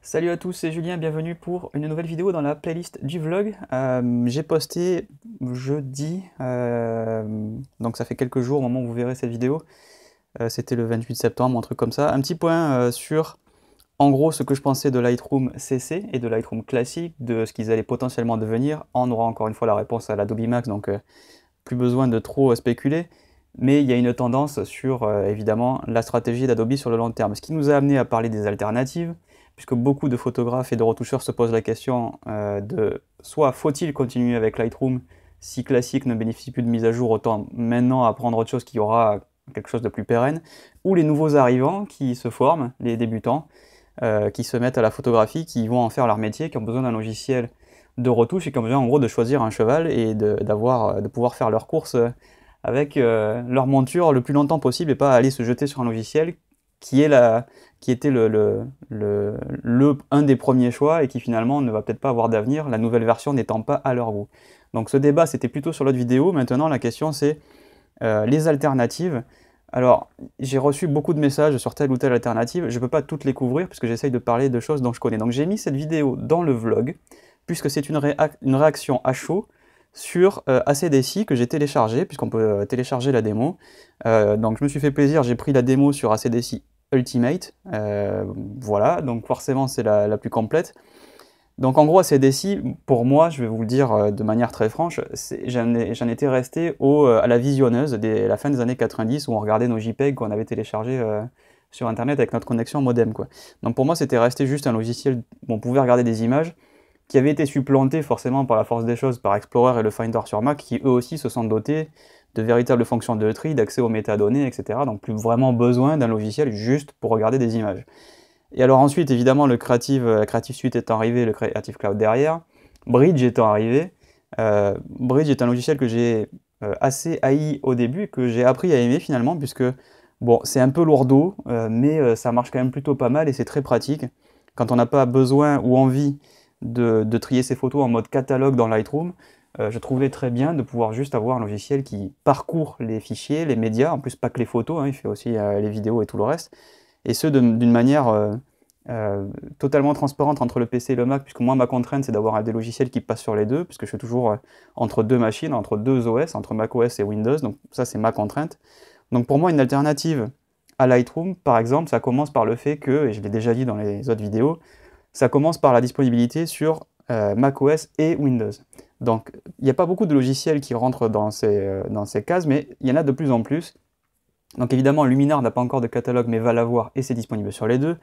Salut à tous, c'est Julien, bienvenue pour une nouvelle vidéo dans la playlist du vlog. Euh, j'ai posté jeudi, euh, donc ça fait quelques jours au moment où vous verrez cette vidéo, euh, c'était le 28 septembre, un truc comme ça, un petit point sur en gros ce que je pensais de Lightroom CC et de Lightroom classique, de ce qu'ils allaient potentiellement devenir. On aura encore une fois la réponse à l'Adobe Max, donc plus besoin de trop spéculer mais il y a une tendance sur euh, évidemment la stratégie d'Adobe sur le long terme. Ce qui nous a amené à parler des alternatives, puisque beaucoup de photographes et de retoucheurs se posent la question euh, de soit faut-il continuer avec Lightroom si classique ne bénéficie plus de mise à jour, autant maintenant apprendre autre chose qui aura quelque chose de plus pérenne, ou les nouveaux arrivants qui se forment, les débutants, euh, qui se mettent à la photographie, qui vont en faire leur métier, qui ont besoin d'un logiciel de retouche et qui ont besoin en gros de choisir un cheval et de, de pouvoir faire leurs courses avec euh, leur monture le plus longtemps possible et pas aller se jeter sur un logiciel qui, était le, le, un des premiers choix et qui finalement ne va peut-être pas avoir d'avenir, la nouvelle version n'étant pas à leur goût. Donc ce débat, c'était plutôt sur l'autre vidéo. Maintenant, la question, c'est euh, les alternatives. Alors, j'ai reçu beaucoup de messages sur telle ou telle alternative. Je ne peux pas toutes les couvrir puisque j'essaye de parler de choses dont je connais. Donc, j'ai mis cette vidéo dans le vlog puisque c'est une, réaction à chaud sur euh, ACDC que j'ai téléchargé, puisqu'on peut euh, télécharger la démo. Euh, donc je me suis fait plaisir, j'ai pris la démo sur ACDC Ultimate. Euh, voilà, donc forcément c'est la, plus complète. Donc en gros ACDC, pour moi, je vais vous le dire de manière très franche, j'en étais resté au, à la visionneuse à la fin des années 90 où on regardait nos JPEG qu'on avait téléchargés sur Internet avec notre connexion modem. Quoi. Donc pour moi c'était resté juste un logiciel où on pouvait regarder des images qui avait été supplanté forcément par la force des choses par Explorer et le Finder sur Mac, qui eux aussi se sont dotés de véritables fonctions de tri, d'accès aux métadonnées, etc. Donc plus vraiment besoin d'un logiciel juste pour regarder des images. Et alors ensuite, évidemment, le Creative, la Creative Suite étant arrivé, le Creative Cloud derrière, Bridge étant arrivé, euh, Bridge est un logiciel que j'ai euh, assez haï au début, que j'ai appris à aimer finalement, puisque bon, c'est un peu lourdeau, euh, mais ça marche quand même plutôt pas mal et c'est très pratique. Quand on n'a pas besoin ou envie de, trier ses photos en mode catalogue dans Lightroom. Euh, je trouvais très bien de pouvoir juste avoir un logiciel qui parcourt les fichiers, les médias, en plus pas que les photos, hein, il fait aussi euh, les vidéos et tout le reste, et ce d'une manière euh, totalement transparente entre le PC et le Mac, puisque moi ma contrainte c'est d'avoir des logiciels qui passent sur les deux, puisque je suis toujours entre deux machines, entre deux OS, entre macOS et Windows, donc ça c'est ma contrainte. Donc pour moi une alternative à Lightroom, par exemple, ça commence par le fait que, et je l'ai déjà dit dans les autres vidéos, ça commence par la disponibilité sur euh, macOS et Windows. Donc, il n'y a pas beaucoup de logiciels qui rentrent dans ces, euh, dans ces cases, mais il y en a de plus en plus. Donc évidemment, Luminar n'a pas encore de catalogue, mais va l'avoir et c'est disponible sur les deux.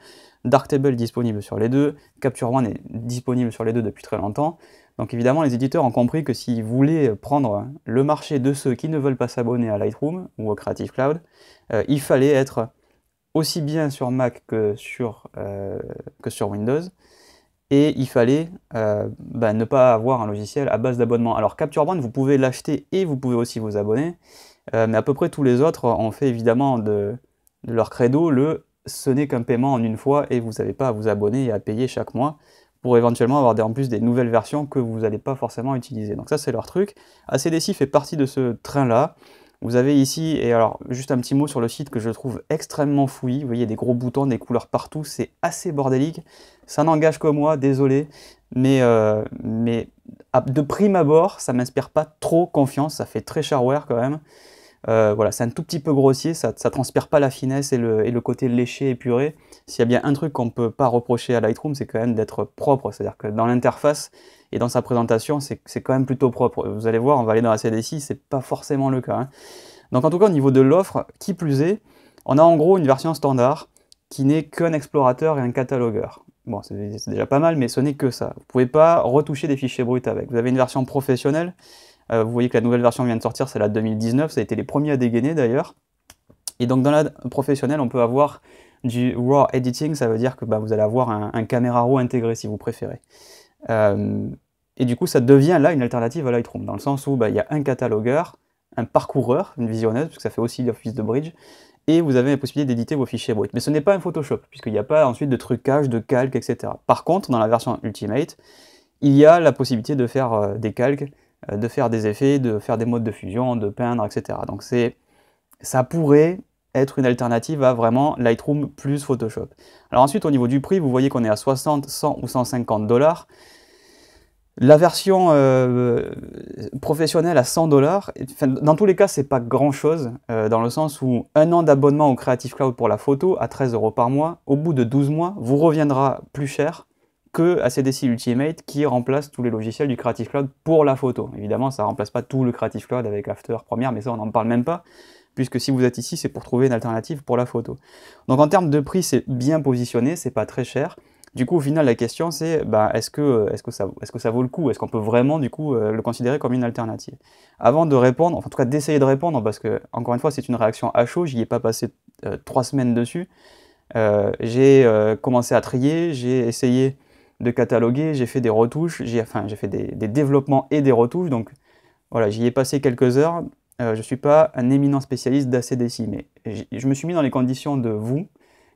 Darktable disponible sur les deux. Capture One est disponible sur les deux depuis très longtemps. Donc évidemment, les éditeurs ont compris que s'ils voulaient prendre le marché de ceux qui ne veulent pas s'abonner à Lightroom ou au Creative Cloud, euh, il fallait être aussi bien sur Mac que sur, euh, que sur Windows. Et il fallait euh, bah, ne pas avoir un logiciel à base d'abonnement. Alors Capture One, vous pouvez l'acheter et vous pouvez aussi vous abonner. Euh, mais à peu près tous les autres ont fait évidemment de, leur credo le ce n'est qu'un paiement en une fois et vous n'avez pas à vous abonner et à payer chaque mois pour éventuellement avoir en plus des nouvelles versions que vous n'allez pas forcément utiliser. Donc ça c'est leur truc. ACDC fait partie de ce train-là. Vous avez ici, et alors juste un petit mot sur le site que je trouve extrêmement fouillis, vous voyez des gros boutons, des couleurs partout, c'est assez bordélique, ça n'engage que moi, désolé, mais, euh, mais de prime abord, ça m'inspire pas trop confiance, ça fait très shareware quand même. Euh, voilà, c'est un tout petit peu grossier, ça ne transpire pas la finesse et le, côté léché, épuré. S'il y a bien un truc qu'on ne peut pas reprocher à Lightroom, c'est quand même d'être propre. C'est-à-dire que dans l'interface et dans sa présentation, c'est quand même plutôt propre. Vous allez voir, on va aller dans la CDC, c'est pas forcément le cas. Hein. Donc en tout cas, au niveau de l'offre, qui plus est, on a en gros une version standard qui n'est qu'un explorateur et un catalogueur. Bon, c'est déjà pas mal, mais ce n'est que ça. Vous pouvez pas retoucher des fichiers bruts avec. Vous avez une version professionnelle euh, vous voyez que la nouvelle version vient de sortir, c'est la 2019, ça a été les premiers à dégainer d'ailleurs. Et donc dans la professionnelle, on peut avoir du raw editing, ça veut dire que bah, vous allez avoir un, caméra raw intégré si vous préférez. Euh, et du coup, ça devient là une alternative à Lightroom, dans le sens où bah, il y a un catalogueur, un parcoureur, une visionneuse, parce que ça fait aussi l'office de bridge, et vous avez la possibilité d'éditer vos fichiers brut Mais ce n'est pas un Photoshop, puisqu'il n'y a pas ensuite de trucage, de calque, etc. Par contre, dans la version Ultimate, il y a la possibilité de faire euh, des calques euh, de faire des effets, de faire des modes de fusion, de peindre, etc. Donc ça pourrait être une alternative à vraiment Lightroom plus Photoshop. Alors ensuite au niveau du prix, vous voyez qu'on est à 60, 100 ou 150 dollars. La version euh, professionnelle à 100 dollars, dans tous les cas, c'est pas grand chose, euh, dans le sens où un an d'abonnement au Creative Cloud pour la photo à 13 euros par mois, au bout de 12 mois, vous reviendra plus cher que ACDC Ultimate qui remplace tous les logiciels du Creative Cloud pour la photo. Évidemment, ça ne remplace pas tout le Creative Cloud avec After Premiere, mais ça, on n'en parle même pas, puisque si vous êtes ici, c'est pour trouver une alternative pour la photo. Donc en termes de prix, c'est bien positionné, c'est pas très cher. Du coup, au final, la question, c'est ben, est-ce que, euh, que, ça, est -ce que ça vaut le coup Est-ce qu'on peut vraiment, du coup, euh, le considérer comme une alternative Avant de répondre, enfin, en tout cas d'essayer de répondre, parce que, encore une fois, c'est une réaction à chaud, j'y ai pas passé euh, trois semaines dessus, j'ai commencé à trier, j'ai essayé de cataloguer, j'ai fait des retouches, j'ai enfin, fait des, développements et des retouches, donc voilà, j'y ai passé quelques heures. Euh, je ne suis pas un éminent spécialiste d'ACDC, mais je me suis mis dans les conditions de vous,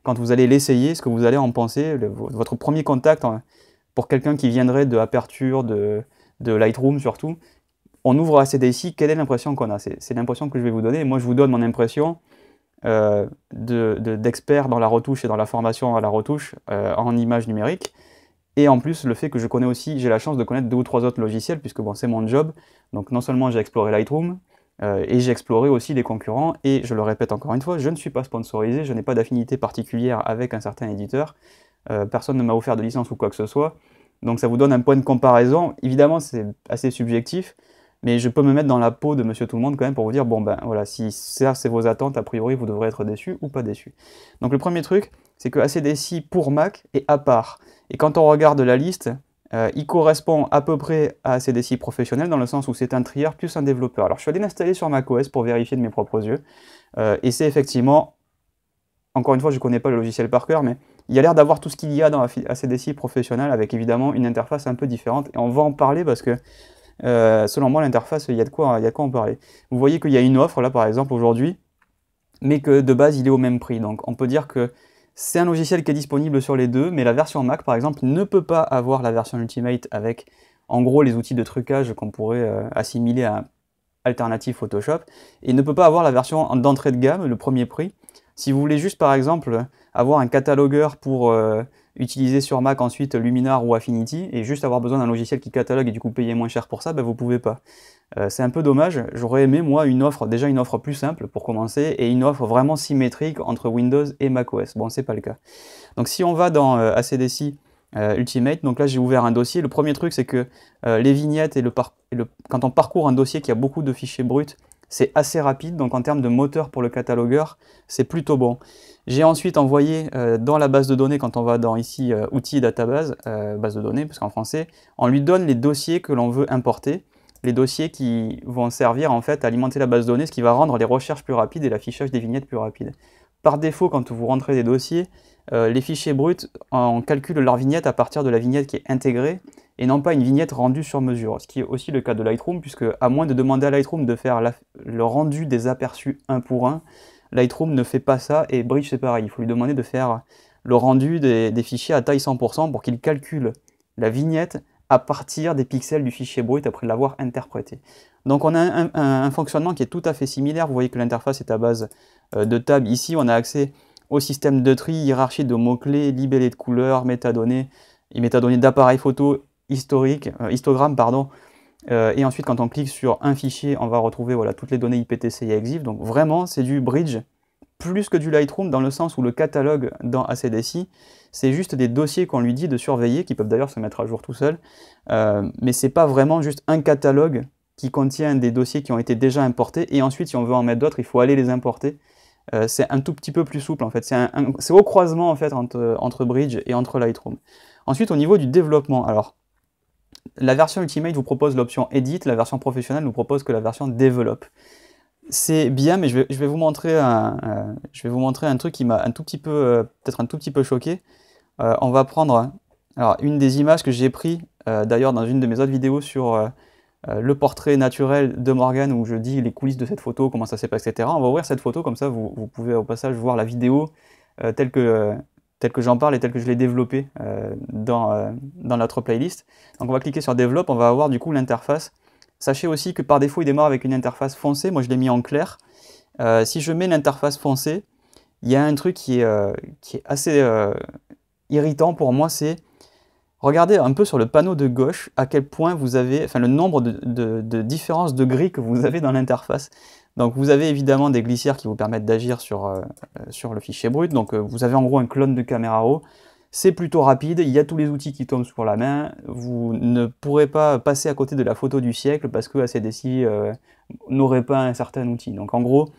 quand vous allez l'essayer, ce que vous allez en penser, votre premier contact hein, pour quelqu'un qui viendrait de Aperture, de, Lightroom surtout, on ouvre ACDC, quelle est l'impression qu'on a C'est l'impression que je vais vous donner. Moi, je vous donne mon impression euh, d'expert dans la retouche et dans la formation à la retouche euh, en images numériques. Et en plus, le fait que je connais aussi, j'ai la chance de connaître deux ou trois autres logiciels, puisque c'est mon job. Donc non seulement j'ai exploré Lightroom, euh, et j'ai exploré aussi les concurrents, et je le répète encore une fois, je ne suis pas sponsorisé, je n'ai pas d'affinité particulière avec un certain éditeur, euh, personne ne m'a offert de licence ou quoi que ce soit, donc ça vous donne un point de comparaison, évidemment c'est assez subjectif, mais je peux me mettre dans la peau de monsieur tout le monde quand même pour vous dire, bon ben voilà, si ça c'est vos attentes, a priori vous devrez être déçu ou pas déçu. Donc le premier truc, c'est que ACDC pour Mac est à part. Et quand on regarde la liste, euh, il correspond à peu près à ACDC professionnel dans le sens où c'est un trier plus un développeur. Alors je suis allé l'installer sur macOS pour vérifier de mes propres yeux. Euh, et c'est effectivement, encore une fois, je ne connais pas le logiciel par cœur, mais il y a l'air d'avoir tout ce qu'il y a dans ACDC professionnel avec évidemment une interface un peu différente. Et on va en parler parce que euh, selon moi, l'interface, il y, quoi, il y a de quoi en parler. Vous voyez qu'il y a une offre là par exemple aujourd'hui, mais que de base il est au même prix. Donc on peut dire que c'est un logiciel qui est disponible sur les deux, mais la version Mac, par exemple, ne peut pas avoir la version Ultimate avec, en gros, les outils de trucage qu'on pourrait euh, assimiler à Alternative Photoshop, et ne peut pas avoir la version d'entrée de gamme, le premier prix. Si vous voulez juste, par exemple, avoir un catalogueur pour... Euh, utiliser sur Mac ensuite Luminar ou Affinity et juste avoir besoin d'un logiciel qui catalogue et du coup payer moins cher pour ça, ben vous ne pouvez pas. Euh, c'est un peu dommage, j'aurais aimé moi une offre, déjà une offre plus simple pour commencer et une offre vraiment symétrique entre Windows et macOS. Bon, c'est pas le cas. Donc si on va dans euh, ACDC euh, Ultimate, donc là j'ai ouvert un dossier. Le premier truc c'est que les vignettes et, le quand on parcourt un dossier qui a beaucoup de fichiers bruts, c'est assez rapide, donc en termes de moteur pour le catalogueur, c'est plutôt bon. J'ai ensuite envoyé euh, dans la base de données, quand on va dans ici euh, outils outils database, euh, base de données, parce qu'en français, on lui donne les dossiers que l'on veut importer, les dossiers qui vont servir en fait à alimenter la base de données, ce qui va rendre les recherches plus rapides et l'affichage des vignettes plus rapide. Par défaut, quand vous rentrez des dossiers, les fichiers bruts, on calcule leur vignette à partir de la vignette qui est intégrée, et non pas une vignette rendue sur mesure, ce qui est aussi le cas de Lightroom, puisque à moins de demander à Lightroom de faire le rendu des aperçus un pour un, Lightroom ne fait pas ça, et Bridge c'est pareil, il faut lui demander de faire le rendu des, fichiers à taille 100% pour qu'il calcule la vignette à partir des pixels du fichier brut après l'avoir interprété. Donc on a un, fonctionnement qui est tout à fait similaire, vous voyez que l'interface est à base euh, de table. ici, on a accès au système de tri, hiérarchie de mots-clés, libellés de couleurs, métadonnées, et métadonnées d'appareils photo historique, euh, histogramme, pardon. Euh, et ensuite, quand on clique sur un fichier, on va retrouver voilà, toutes les données IPTC et EXIF. Donc vraiment, c'est du bridge plus que du Lightroom dans le sens où le catalogue dans ACDC, c'est juste des dossiers qu'on lui dit de surveiller, qui peuvent d'ailleurs se mettre à jour tout seuls. Euh, mais c'est pas vraiment juste un catalogue qui contient des dossiers qui ont été déjà importés. Et ensuite, si on veut en mettre d'autres, il faut aller les importer. c'est un tout petit peu plus souple en fait. C'est au croisement en fait entre, entre Bridge et entre Lightroom. Ensuite, au niveau du développement, alors la version Ultimate vous propose l'option Edit, la version professionnelle nous propose que la version Develop. C'est bien, mais je vais, euh, vous montrer un, truc qui m'a peu, euh, peut-être un tout petit peu choqué. Euh, on va prendre alors, une des images que j'ai pris d'ailleurs dans une de mes autres vidéos sur le portrait naturel de Morgan où je dis les coulisses de cette photo, comment ça s'est passé, etc. On va ouvrir cette photo, comme ça vous, pouvez au passage voir la vidéo telle que tel que j'en parle et tel que je l'ai développé euh, euh, dans, notre playlist. Donc on va cliquer sur développe, on va avoir du coup l'interface. Sachez aussi que par défaut il démarre avec une interface foncée, moi je l'ai mis en clair. Euh, si je mets l'interface foncée, il y a un truc qui est, assez irritant pour moi, c'est regardez un peu sur le panneau de gauche à quel point vous avez, enfin le nombre de, de différences de gris que vous avez dans l'interface. Donc vous avez évidemment des glissières qui vous permettent d'agir sur, euh, sur le fichier brut. Donc euh, vous avez en gros un clone de caméra Raw. C'est plutôt rapide, il y a tous les outils qui tombent sur la main. Vous ne pourrez pas passer à côté de la photo du siècle parce que ACDC euh, n'aurait pas un certain outil. Donc en gros,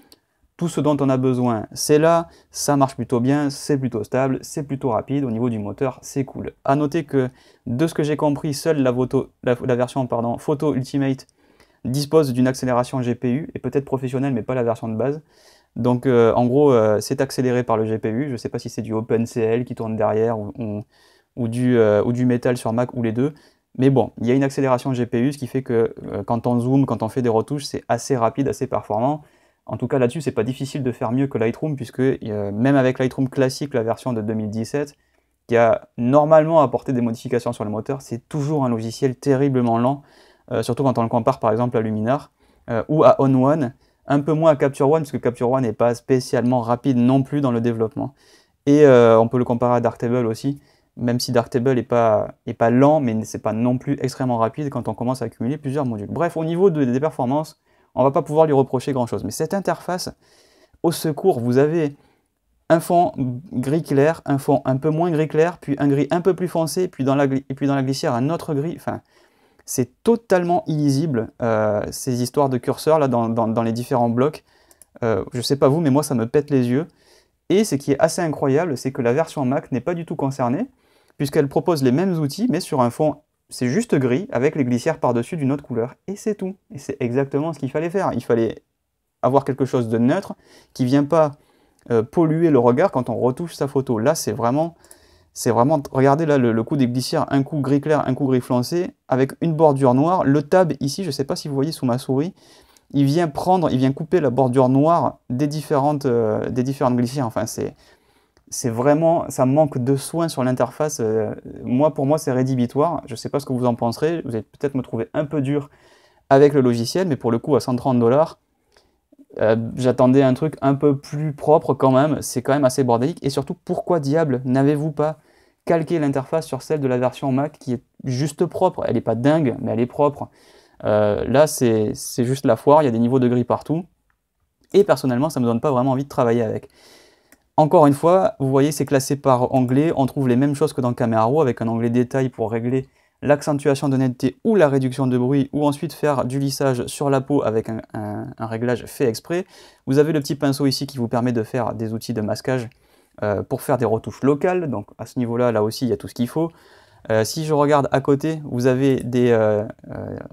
tout ce dont on a besoin, c'est là, ça marche plutôt bien, c'est plutôt stable, c'est plutôt rapide, au niveau du moteur, c'est cool. A noter que, de ce que j'ai compris, seule la, version pardon, photo Ultimate dispose d'une accélération GPU, et peut-être professionnelle, mais pas la version de base. Donc euh, en gros, euh, c'est accéléré par le GPU. Je ne sais pas si c'est du OpenCL qui tourne derrière euh, ou, du, Metal sur Mac ou les deux. Mais bon, il y a une accélération GPU, ce qui fait que quand on zoom, quand on fait des retouches, c'est assez rapide, assez performant. En tout cas, là-dessus, c'est pas difficile de faire mieux que Lightroom, puisque même avec Lightroom classique, la version de 2017, qui a normalement apporté des modifications sur le moteur, c'est toujours un logiciel terriblement lent. Euh, surtout quand on le compare par exemple à Luminar euh, ou à On One, un peu moins à Capture One, puisque que Capture One n'est pas spécialement rapide non plus dans le développement. Et euh, on peut le comparer à Darktable aussi, même si Darktable n'est pas, est pas lent, mais c'est pas non plus extrêmement rapide quand on commence à accumuler plusieurs modules. Bref, au niveau des performances, on ne va pas pouvoir lui reprocher grand-chose. Mais cette interface, au secours, vous avez un fond gris clair, un fond un peu moins gris clair, puis un gris un peu plus foncé, puis dans la, et puis dans la glissière un autre gris. Enfin, c'est totalement illisible, euh, ces histoires de curseurs là, dans, les différents blocs. Euh, je sais pas vous, mais moi, ça me pète les yeux. Et ce qui est assez incroyable, c'est que la version Mac n'est pas du tout concernée, puisqu'elle propose les mêmes outils, mais sur un fond, c'est juste gris, avec les glissières par-dessus d'une autre couleur. Et c'est tout. Et c'est exactement ce qu'il fallait faire. Il fallait avoir quelque chose de neutre, qui ne vient pas euh, polluer le regard quand on retouche sa photo. Là, c'est vraiment c'est vraiment, regardez là le, coup des glissières, un coup gris clair, un coup gris foncé, avec une bordure noire. Le tab ici, je ne sais pas si vous voyez sous ma souris, il vient prendre, il vient couper la bordure noire des différentes, euh, des différentes glissières. Enfin, c'est, c'est vraiment, ça manque de soin sur l'interface. Euh, moi, pour moi, c'est rédhibitoire. Je ne sais pas ce que vous en penserez. Vous allez peut-être me trouver un peu dur avec le logiciel, mais pour le coup, à 130 dollars, euh, j'attendais un truc un peu plus propre quand même, c'est quand même assez bordélique. Et surtout, pourquoi diable n'avez-vous pas calqué l'interface sur celle de la version Mac qui est juste propre Elle n'est pas dingue, mais elle est propre. Euh, là, c'est juste la foire, il y a des niveaux de gris partout. Et personnellement, ça me donne pas vraiment envie de travailler avec. Encore une fois, vous voyez, c'est classé par anglais. On trouve les mêmes choses que dans camaro avec un anglais détail pour régler l'accentuation de netteté ou la réduction de bruit, ou ensuite faire du lissage sur la peau avec un, réglage fait exprès. Vous avez le petit pinceau ici qui vous permet de faire des outils de masquage euh, pour faire des retouches locales, donc à ce niveau-là, là aussi, il y a tout ce qu'il faut. Euh, si je regarde à côté, vous avez des euh,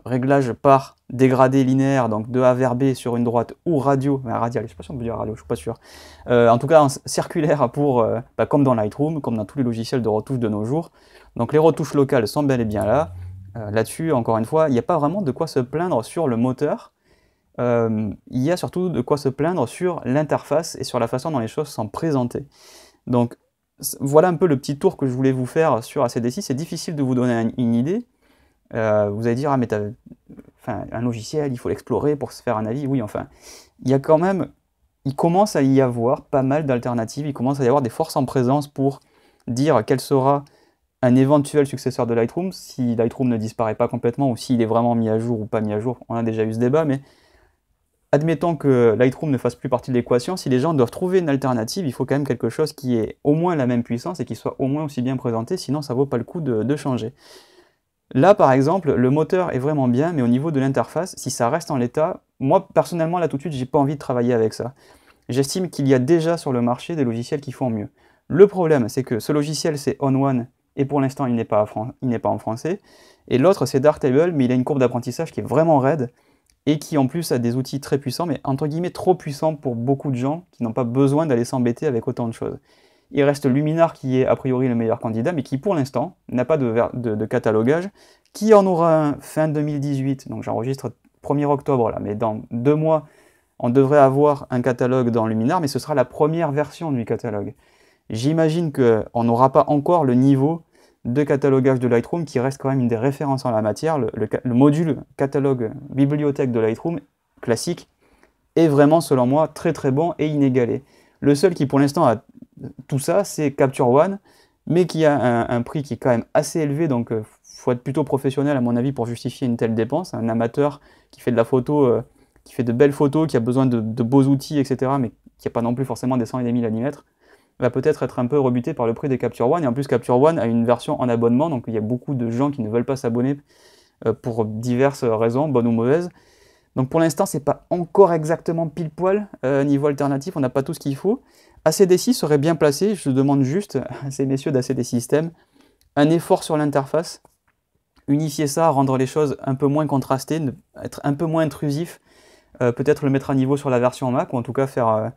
réglages par dégradé linéaire, donc de A vers B sur une droite, ou radio, radial, je sais pas si on peut dire radio, je suis pas sûr. en tout cas, circulaire pour, bah, comme dans Lightroom, comme dans tous les logiciels de retouche de nos jours. Donc les retouches locales sont bel et bien là. Euh, là-dessus, encore une fois, il n'y a pas vraiment de quoi se plaindre sur le moteur. Euh, il y a surtout de quoi se plaindre sur l'interface et sur la façon dont les choses sont présentées. Donc voilà un peu le petit tour que je voulais vous faire sur ACDC. C'est difficile de vous donner une idée. Euh, vous allez dire, ah mais un logiciel, il faut l'explorer pour se faire un avis. Oui, enfin, il y a quand même, il commence à y avoir pas mal d'alternatives, il commence à y avoir des forces en présence pour dire quelle sera un éventuel successeur de Lightroom, si Lightroom ne disparaît pas complètement ou s'il est vraiment mis à jour ou pas mis à jour, on a déjà eu ce débat, mais admettons que Lightroom ne fasse plus partie de l'équation, si les gens doivent trouver une alternative, il faut quand même quelque chose qui est au moins la même puissance et qui soit au moins aussi bien présenté, sinon ça vaut pas le coup de, de changer. Là, par exemple, le moteur est vraiment bien, mais au niveau de l'interface, si ça reste en l'état, moi, personnellement, là, tout de suite, j'ai pas envie de travailler avec ça. J'estime qu'il y a déjà sur le marché des logiciels qui font mieux. Le problème, c'est que ce logiciel, c'est On One, et pour l'instant il n'est pas, en français. Et l'autre c'est Dartable, mais il a une courbe d'apprentissage qui est vraiment raide et qui en plus a des outils très puissants, mais entre guillemets trop puissants pour beaucoup de gens qui n'ont pas besoin d'aller s'embêter avec autant de choses. Il reste Luminar qui est a priori le meilleur candidat, mais qui pour l'instant n'a pas de, catalogage, qui en aura un fin 2018, donc j'enregistre 1er octobre là, mais dans deux mois, on devrait avoir un catalogue dans Luminar, mais ce sera la première version du catalogue. J'imagine qu'on n'aura pas encore le niveau de catalogage de Lightroom qui reste quand même une des références en la matière. Le, module catalogue bibliothèque de Lightroom classique est vraiment, selon moi, très très bon et inégalé. Le seul qui pour l'instant a tout ça, c'est Capture One, mais qui a un, prix qui est quand même assez élevé, donc il euh, faut être plutôt professionnel à mon avis pour justifier une telle dépense. Un amateur qui fait de la photo, euh, qui fait de belles photos, qui a besoin de, beaux outils, etc., mais qui n'a pas non plus forcément des 100 et des 1000 va peut-être être un peu rebuté par le prix des Capture One. Et en plus, Capture One a une version en abonnement, donc il y a beaucoup de gens qui ne veulent pas s'abonner euh, pour diverses raisons, bonnes ou mauvaises. Donc pour l'instant, c'est pas encore exactement pile poil euh, niveau alternatif, on n'a pas tout ce qu'il faut. ACD6 serait bien placé, je demande juste à ces messieurs d'ACD System un effort sur l'interface, unifier ça, rendre les choses un peu moins contrastées, être un peu moins intrusif, euh, peut-être le mettre à niveau sur la version Mac, ou en tout cas faire,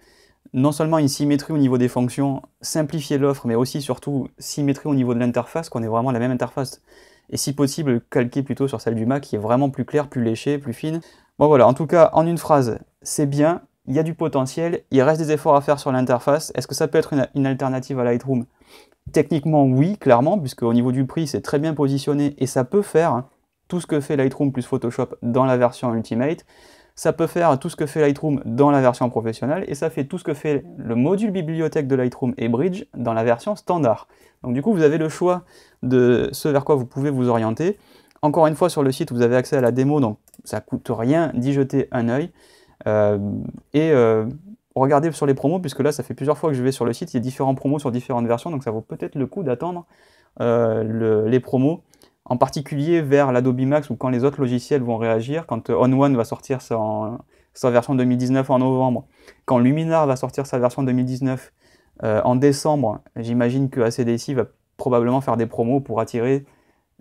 non seulement une symétrie au niveau des fonctions, simplifier l'offre, mais aussi surtout symétrie au niveau de l'interface, qu'on ait vraiment la même interface. Et si possible, calquer plutôt sur celle du Mac, qui est vraiment plus claire, plus léchée, plus fine. Bon voilà, en tout cas, en une phrase, c'est bien, il y a du potentiel, il reste des efforts à faire sur l'interface. Est-ce que ça peut être une, une alternative à Lightroom Techniquement, oui, clairement, puisque au niveau du prix, c'est très bien positionné et ça peut faire tout ce que fait Lightroom plus Photoshop dans la version Ultimate. Ça peut faire tout ce que fait Lightroom dans la version professionnelle et ça fait tout ce que fait le module bibliothèque de Lightroom et Bridge dans la version standard. Donc du coup, vous avez le choix de ce vers quoi vous pouvez vous orienter. Encore une fois, sur le site, vous avez accès à la démo, donc ça ne coûte rien d'y jeter un œil. Euh, et euh, regardez sur les promos, puisque là, ça fait plusieurs fois que je vais sur le site, il y a différents promos sur différentes versions, donc ça vaut peut-être le coup d'attendre euh, les promos en particulier vers l'Adobe Max ou quand les autres logiciels vont réagir, quand OnOne euh, va sortir sa version 2019 en novembre, quand Luminar va sortir sa version 2019 euh, en décembre, j'imagine que ACDC va probablement faire des promos pour attirer,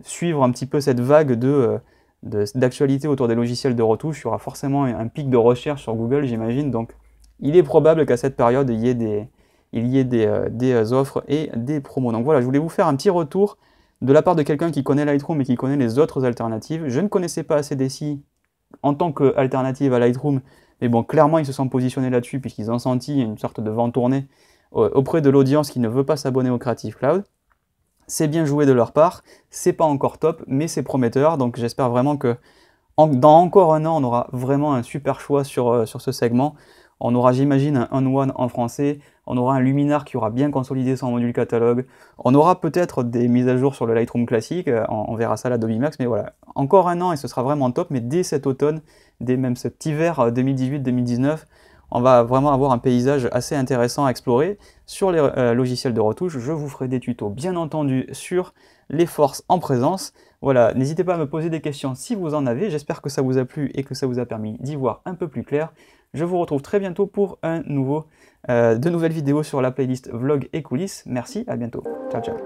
suivre un petit peu cette vague de... Euh, d'actualité autour des logiciels de retouche, il y aura forcément un pic de recherche sur Google, j'imagine. Donc, il est probable qu'à cette période, il y ait des, il y ait des, des offres et des promos. Donc voilà, je voulais vous faire un petit retour de la part de quelqu'un qui connaît Lightroom et qui connaît les autres alternatives. Je ne connaissais pas ACDC en tant qu'alternative à Lightroom, mais bon, clairement, ils se sont positionnés là-dessus puisqu'ils ont senti une sorte de vent tourné euh, auprès de l'audience qui ne veut pas s'abonner au Creative Cloud. C'est bien joué de leur part, c'est pas encore top, mais c'est prometteur, donc j'espère vraiment que dans encore un an, on aura vraiment un super choix sur, euh, sur ce segment. On aura, j'imagine, un on-one en français, on aura un luminaire qui aura bien consolidé son module catalogue, on aura peut-être des mises à jour sur le Lightroom classique, euh, on, verra ça à la Max, mais voilà, encore un an et ce sera vraiment top, mais dès cet automne, dès même cet hiver 2018-2019, euh, on va vraiment avoir un paysage assez intéressant à explorer. Sur les euh, logiciels de retouche, je vous ferai des tutos bien entendu sur les forces en présence. Voilà, n'hésitez pas à me poser des questions si vous en avez, j'espère que ça vous a plu et que ça vous a permis d'y voir un peu plus clair. Je vous retrouve très bientôt pour un nouveau, euh, de nouvelles vidéos sur la playlist Vlog et coulisses. Merci, à bientôt. Ciao, ciao.